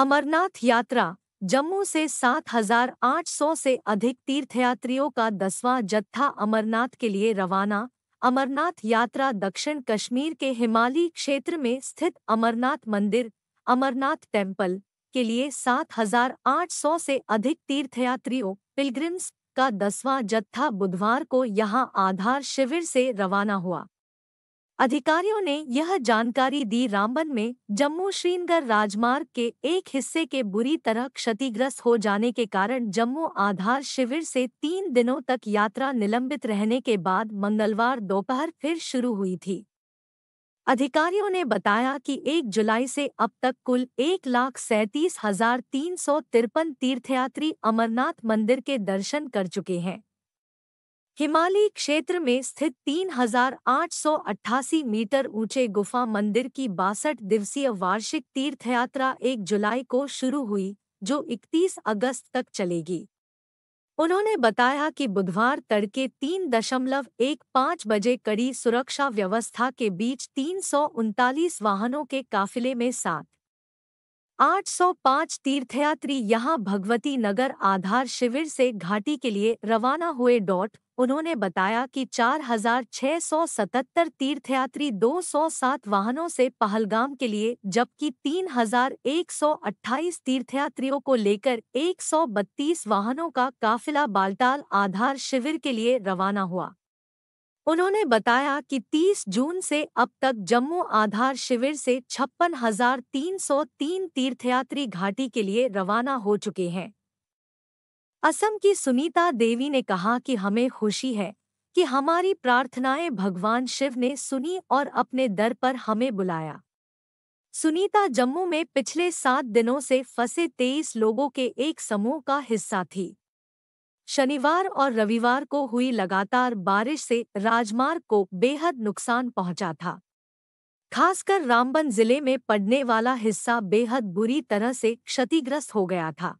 अमरनाथ यात्रा जम्मू से 7,800 से अधिक तीर्थयात्रियों का दसवां जत्था अमरनाथ के लिए रवाना अमरनाथ यात्रा दक्षिण कश्मीर के हिमालयी क्षेत्र में स्थित अमरनाथ मंदिर अमरनाथ टेम्पल के लिए 7,800 से अधिक तीर्थयात्रियों पिलग्रिम्स का दसवां जत्था बुधवार को यहां आधार शिविर से रवाना हुआ अधिकारियों ने यह जानकारी दी रामबन में जम्मू श्रीनगर राजमार्ग के एक हिस्से के बुरी तरह क्षतिग्रस्त हो जाने के कारण जम्मू आधार शिविर से तीन दिनों तक यात्रा निलंबित रहने के बाद मंगलवार दोपहर फिर शुरू हुई थी अधिकारियों ने बताया कि 1 जुलाई से अब तक कुल एक लाख सैंतीस हजार तीन सौ तिरपन तीर्थयात्री अमरनाथ मंदिर के दर्शन कर चुके हैं हिमालयी क्षेत्र में स्थित 3,888 मीटर ऊंचे गुफा मंदिर की बासठ दिवसीय वार्षिक तीर्थयात्रा 1 जुलाई को शुरू हुई जो 31 अगस्त तक चलेगी उन्होंने बताया कि बुधवार तड़के तीन दशमलव एक पाँच बजे कड़ी सुरक्षा व्यवस्था के बीच तीन वाहनों के काफिले में सात 805 तीर्थयात्री यहां भगवती नगर आधार शिविर से घाटी के लिए रवाना हुए डॉट उन्होंने बताया कि 4,677 तीर्थयात्री 207 वाहनों से पहलगाम के लिए जबकि 3,128 तीर्थयात्रियों को लेकर 132 वाहनों का काफिला बालटाल आधार शिविर के लिए रवाना हुआ उन्होंने बताया कि 30 जून से अब तक जम्मू आधार शिविर से छप्पन हजार तीन सौ तीन तीर्थयात्री घाटी के लिए रवाना हो चुके हैं असम की सुनीता देवी ने कहा कि हमें खुशी है कि हमारी प्रार्थनाएं भगवान शिव ने सुनी और अपने दर पर हमें बुलाया सुनीता जम्मू में पिछले सात दिनों से फंसे तेईस लोगों के एक समूह का हिस्सा थी शनिवार और रविवार को हुई लगातार बारिश से राजमार्ग को बेहद नुकसान पहुंचा था खासकर रामबन जिले में पड़ने वाला हिस्सा बेहद बुरी तरह से क्षतिग्रस्त हो गया था